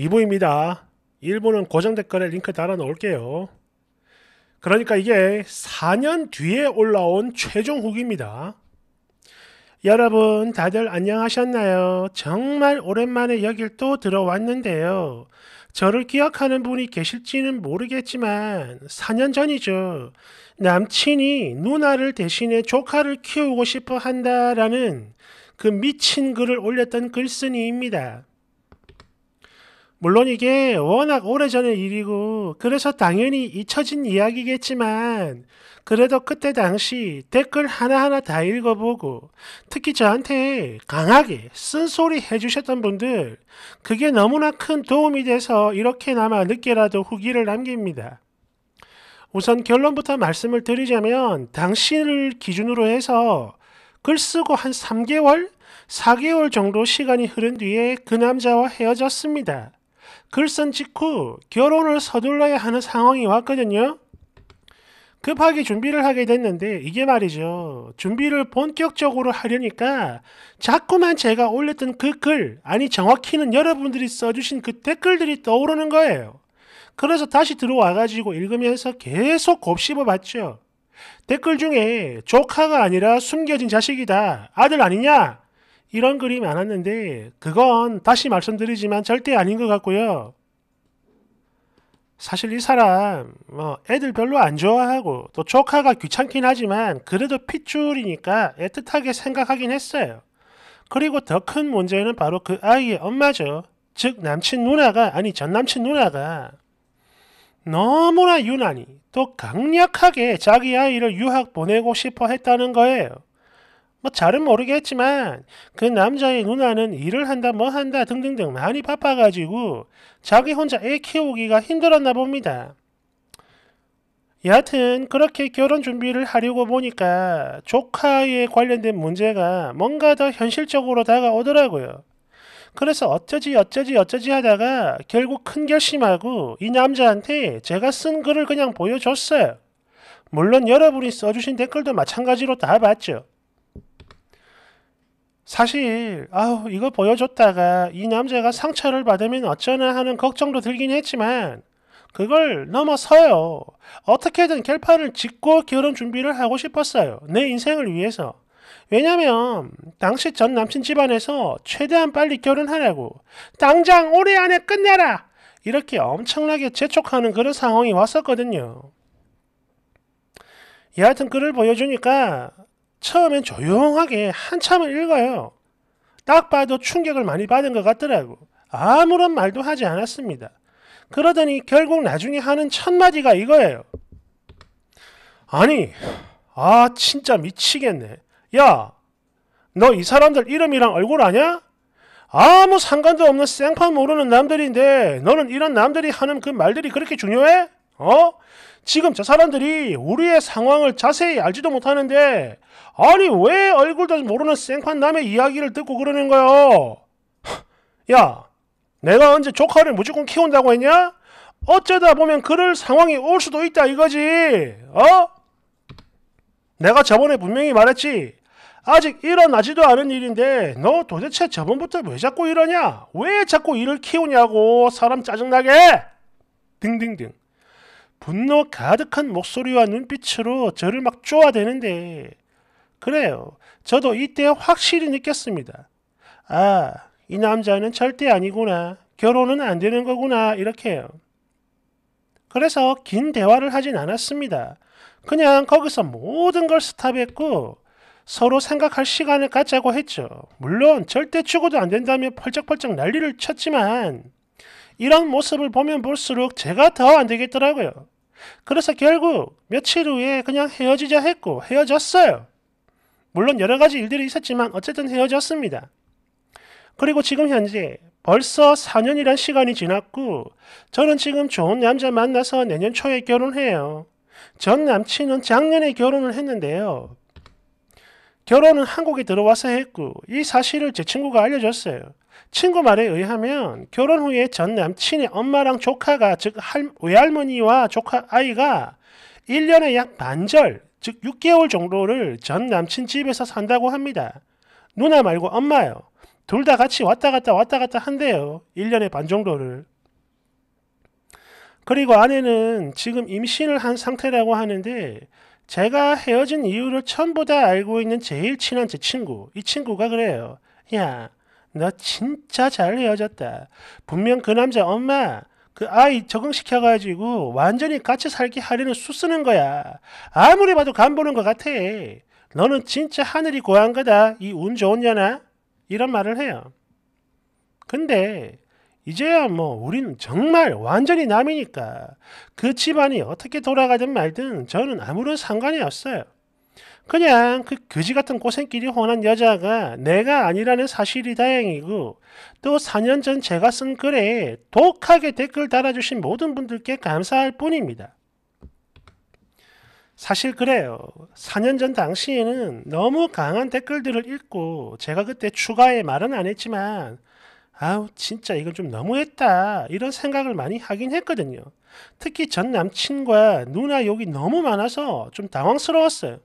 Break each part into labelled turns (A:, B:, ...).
A: 2부입니다. 일부는 고정 댓글에 링크 달아 놓을게요. 그러니까 이게 4년 뒤에 올라온 최종 후기입니다. 여러분 다들 안녕하셨나요? 정말 오랜만에 여길 또 들어왔는데요. 저를 기억하는 분이 계실지는 모르겠지만 4년 전이죠. 남친이 누나를 대신해 조카를 키우고 싶어 한다라는 그 미친 글을 올렸던 글쓴이입니다. 물론 이게 워낙 오래전의 일이고 그래서 당연히 잊혀진 이야기겠지만 그래도 그때 당시 댓글 하나하나 다 읽어보고 특히 저한테 강하게 쓴소리 해주셨던 분들 그게 너무나 큰 도움이 돼서 이렇게나마 늦게라도 후기를 남깁니다. 우선 결론부터 말씀을 드리자면 당신을 기준으로 해서 글 쓰고 한 3개월, 4개월 정도 시간이 흐른 뒤에 그 남자와 헤어졌습니다. 글쓴 직후 결혼을 서둘러야 하는 상황이 왔거든요. 급하게 준비를 하게 됐는데 이게 말이죠. 준비를 본격적으로 하려니까 자꾸만 제가 올렸던 그 글, 아니 정확히는 여러분들이 써주신 그 댓글들이 떠오르는 거예요. 그래서 다시 들어와가지고 읽으면서 계속 곱씹어 봤죠. 댓글 중에 조카가 아니라 숨겨진 자식이다. 아들 아니냐? 이런 그림이 많았는데 그건 다시 말씀드리지만 절대 아닌 것 같고요. 사실 이 사람 뭐 애들 별로 안 좋아하고 또 조카가 귀찮긴 하지만 그래도 핏줄이니까 애틋하게 생각하긴 했어요. 그리고 더 큰 문제는 바로 그 아이의 엄마죠. 즉 남친 누나가 아니 전 남친 누나가 너무나 유난히 또 강력하게 자기 아이를 유학 보내고 싶어 했다는 거예요. 뭐 잘은 모르겠지만 그 남자의 누나는 일을 한다 뭐 한다 등등등 많이 바빠가지고 자기 혼자 애 키우기가 힘들었나 봅니다. 여하튼 그렇게 결혼 준비를 하려고 보니까 조카에 관련된 문제가 뭔가 더 현실적으로 다가오더라고요. 그래서 어쩌지 어쩌지 어쩌지 하다가 결국 큰 결심하고 이 남자한테 제가 쓴 글을 그냥 보여줬어요. 물론 여러분이 써주신 댓글도 마찬가지로 다 봤죠. 사실 아우 이거 보여줬다가 이 남자가 상처를 받으면 어쩌나 하는 걱정도 들긴 했지만 그걸 넘어서요. 어떻게든 결판을 짓고 결혼 준비를 하고 싶었어요. 내 인생을 위해서. 왜냐면 당시 전 남친 집안에서 최대한 빨리 결혼하라고 당장 올해 안에 끝내라 이렇게 엄청나게 재촉하는 그런 상황이 왔었거든요. 여하튼 글을 보여주니까 처음엔 조용하게 한참을 읽어요. 딱 봐도 충격을 많이 받은 것 같더라고. 아무런 말도 하지 않았습니다. 그러더니 결국 나중에 하는 첫 마디가 이거예요. 아니, 아, 진짜 미치겠네. 야, 너 이 사람들 이름이랑 얼굴 아냐? 아무 상관도 없는 생판 모르는 남들인데 너는 이런 남들이 하는 그 말들이 그렇게 중요해? 어? 지금 저 사람들이 우리의 상황을 자세히 알지도 못하는데 아니 왜 얼굴도 모르는 생판 남의 이야기를 듣고 그러는 거야 야, 내가 언제 조카를 무조건 키운다고 했냐? 어쩌다 보면 그럴 상황이 올 수도 있다 이거지. 어? 내가 저번에 분명히 말했지. 아직 일어나지도 않은 일인데 너 도대체 저번부터 왜 자꾸 이러냐? 왜 자꾸 일을 키우냐고 사람 짜증나게? 등등등. 분노 가득한 목소리와 눈빛으로 저를 막 쪼아대는데 그래요. 저도 이때 확실히 느꼈습니다. 아, 이 남자는 절대 아니구나. 결혼은 안 되는 거구나. 이렇게요. 그래서 긴 대화를 하진 않았습니다. 그냥 거기서 모든 걸 스탑했고 서로 생각할 시간을 갖자고 했죠. 물론 절대 죽어도 안 된다며 펄쩍펄쩍 난리를 쳤지만 이런 모습을 보면 볼수록 제가 더 안 되겠더라고요. 그래서 결국 며칠 후에 그냥 헤어지자 했고 헤어졌어요. 물론 여러 가지 일들이 있었지만 어쨌든 헤어졌습니다. 그리고 지금 현재 벌써 4년이란 시간이 지났고 저는 지금 좋은 남자 만나서 내년 초에 결혼해요. 전 남친은 작년에 결혼을 했는데요. 결혼은 한국에 들어와서 했고 이 사실을 제 친구가 알려줬어요. 친구 말에 의하면 결혼 후에 전 남친의 엄마랑 조카가 즉 할, 외할머니와 조카 아이가 1년에 약 반절 즉 6개월 정도를 전 남친 집에서 산다고 합니다. 누나 말고 엄마요. 둘 다 같이 왔다 갔다 왔다 갔다 한대요. 1년에 반 정도를. 그리고 아내는 지금 임신을 한 상태라고 하는데 제가 헤어진 이유를 천보다 알고 있는 제일 친한 제 친구. 이 친구가 그래요. 야, 너 진짜 잘 헤어졌다. 분명 그 남자 엄마, 그 아이 적응시켜가지고 완전히 같이 살게 하려는 수쓰는 거야. 아무리 봐도 간보는 것 같아. 너는 진짜 하늘이 고한 거다. 이 운 좋은 년아. 이런 말을 해요. 근데 이제야 뭐우리는 정말 완전히 남이니까 그 집안이 어떻게 돌아가든 말든 저는 아무런 상관이 없어요. 그냥 그 거지 같은 고생끼리 혼한 여자가 내가 아니라는 사실이 다행이고 또 4년 전 제가 쓴 글에 독하게 댓글 달아주신 모든 분들께 감사할 뿐입니다. 사실 그래요. 4년 전 당시에는 너무 강한 댓글들을 읽고 제가 그때 추가의 말은 안 했지만 아우 진짜 이건 좀 너무했다 이런 생각을 많이 하긴 했거든요. 특히 전 남친과 누나 욕이 너무 많아서 좀 당황스러웠어요.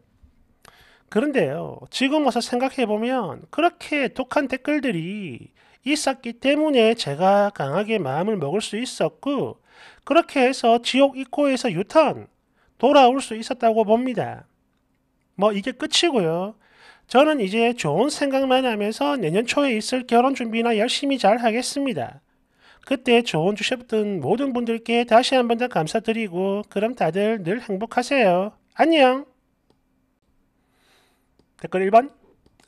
A: 그런데요 지금 와서 생각해보면 그렇게 독한 댓글들이 있었기 때문에 제가 강하게 마음을 먹을 수 있었고 그렇게 해서 지옥 입구에서 유턴 돌아올 수 있었다고 봅니다. 뭐 이게 끝이고요. 저는 이제 좋은 생각만 하면서 내년 초에 있을 결혼 준비나 열심히 잘 하겠습니다. 그때 조언 주셨던 모든 분들께 다시 한 번 더 감사드리고 그럼 다들 늘 행복하세요. 안녕! 댓글 1번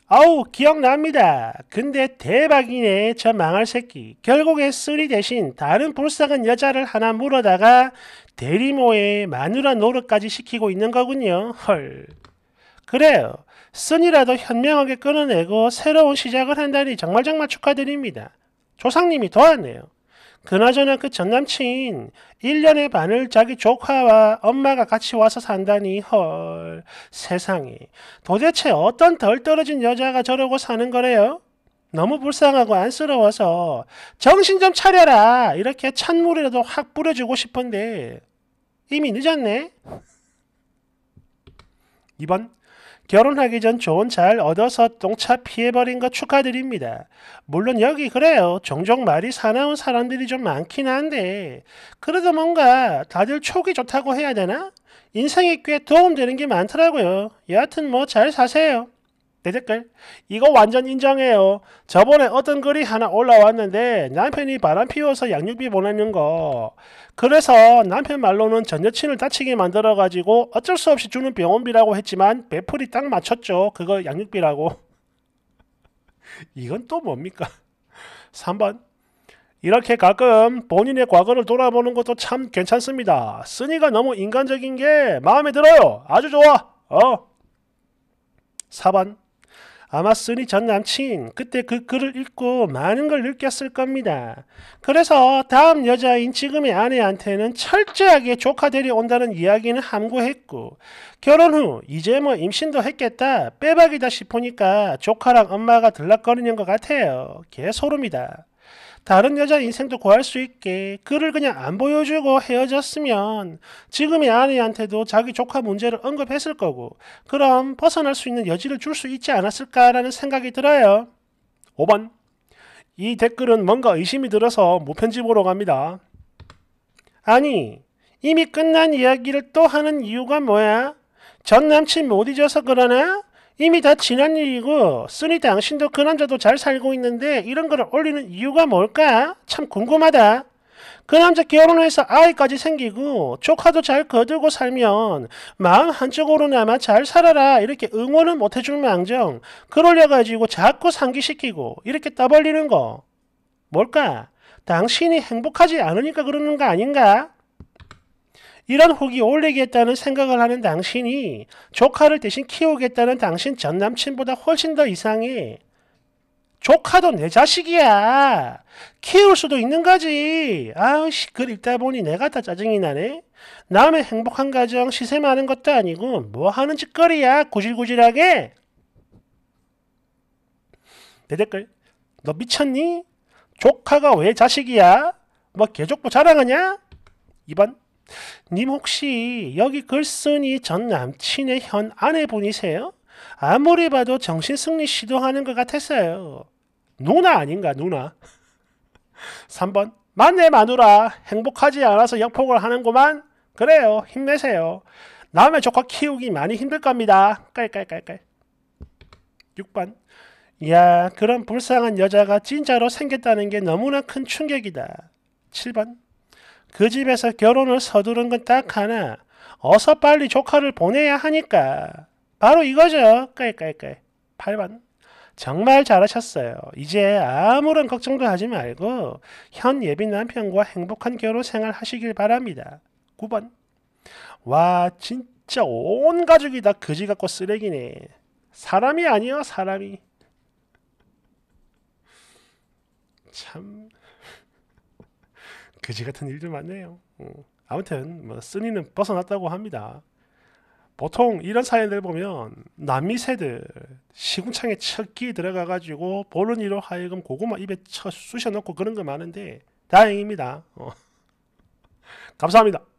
A: 아우 기억납니다. 근데 대박이네 저 망할 새끼. 결국에 쓰리 대신 다른 불쌍한 여자를 하나 물어다가 대리모의 마누라 노릇까지 시키고 있는 거군요. 헐. 그래요. 쓴이라도 현명하게 끊어내고 새로운 시작을 한다니 정말 정말 축하드립니다. 조상님이 도왔네요. 그나저나 그 전남친 1년의 반을 자기 조카와 엄마가 같이 와서 산다니 헐 세상에 도대체 어떤 덜 떨어진 여자가 저러고 사는 거래요? 너무 불쌍하고 안쓰러워서 정신 좀 차려라 이렇게 찬물이라도 확 뿌려주고 싶은데 이미 늦었네 2번 결혼하기 전 좋은 잘 얻어서 똥차 피해버린 거 축하드립니다. 물론 여기 그래요. 종종 말이 사나운 사람들이 좀 많긴 한데 그래도 뭔가 다들 촉이 좋다고 해야 되나? 인생에 꽤 도움되는 게 많더라고요. 여하튼 뭐 잘 사세요. 댓글 이거 완전 인정해요. 저번에 어떤 글이 하나 올라왔는데 남편이 바람 피워서 양육비 보내는 거. 그래서 남편 말로는 전 여친을 다치게 만들어가지고 어쩔 수 없이 주는 병원비라고 했지만 배풀이딱 맞췄죠. 그거 양육비라고. 이건 또 뭡니까? 3번 이렇게 가끔 본인의 과거를 돌아보는 것도 참 괜찮습니다. 쓰니가 너무 인간적인 게 마음에 들어요. 아주 좋아. 어. 4번 아마 쓰니 전 남친 그때 그 글을 읽고 많은 걸 느꼈을 겁니다. 그래서 다음 여자인 지금의 아내한테는 철저하게 조카 들이온다는 이야기는 함구했고 결혼 후 이제 뭐 임신도 했겠다 빼박이다 싶으니까 조카랑 엄마가 들락거리는 것 같아요. 개소름이다. 다른 여자 인생도 구할 수 있게 그를 그냥 안 보여주고 헤어졌으면 지금의 아내한테도 자기 조카 문제를 언급했을 거고 그럼 벗어날 수 있는 여지를 줄 수 있지 않았을까라는 생각이 들어요. 5번 이 댓글은 뭔가 의심이 들어서 무편집으로 갑니다. 아니 이미 끝난 이야기를 또 하는 이유가 뭐야? 전 남친 못 잊어서 그러나? 이미 다 지난 일이고 쓰니 당신도 그 남자도 잘 살고 있는데 이런 거를 올리는 이유가 뭘까? 참 궁금하다. 그 남자 결혼해서 아이까지 생기고 조카도 잘 거두고 살면 마음 한쪽으로나마 잘 살아라 이렇게 응원은 못해줄 망정 그럴려가지고 자꾸 상기시키고 이렇게 떠벌리는 거 뭘까? 당신이 행복하지 않으니까 그러는 거 아닌가? 이런 혹이 올리겠다는 생각을 하는 당신이 조카를 대신 키우겠다는 당신 전 남친보다 훨씬 더 이상해. 조카도 내 자식이야. 키울 수도 있는 거지. 아우씨, 글 읽다 보니 내가 다 짜증이 나네. 남의 행복한 가정 시세 많은 것도 아니고 뭐 하는 짓거리야, 구질구질하게. 내 댓글, 너 미쳤니? 조카가 왜 자식이야? 뭐 개족보 자랑하냐? 2번 님 혹시 여기 글쓴이전 남친의 현 아내분이세요? 아무리 봐도 정신승리 시도하는 것 같았어요. 누나 아닌가 누나? 3번 맞네 마누라 행복하지 않아서 역폭을 하는구만 그래요 힘내세요 남의 조카 키우기 많이 힘들 겁니다 깔깔깔깔 6번 야 그런 불쌍한 여자가 진짜로 생겼다는 게 너무나 큰 충격이다 7번 그 집에서 결혼을 서두른 건 딱 하나. 어서 빨리 조카를 보내야 하니까. 바로 이거죠. 깔깔깔. 8번. 정말 잘하셨어요. 이제 아무런 걱정도 하지 말고 현 예비 남편과 행복한 결혼 생활 하시길 바랍니다. 9번. 와, 진짜 온 가족이 다 거지 같고 쓰레기네. 사람이 아니요, 사람이. 참 그지 같은 일들 많네요. 어. 아무튼 뭐 쓰니는 벗어났다고 합니다. 보통 이런 사연들 보면 남미 새들 시궁창에 척기 들어가 가지고 보는 이로 하여금 고구마 입에 쳐 쑤셔 넣고 그런 거 많은데 다행입니다. 어. 감사합니다.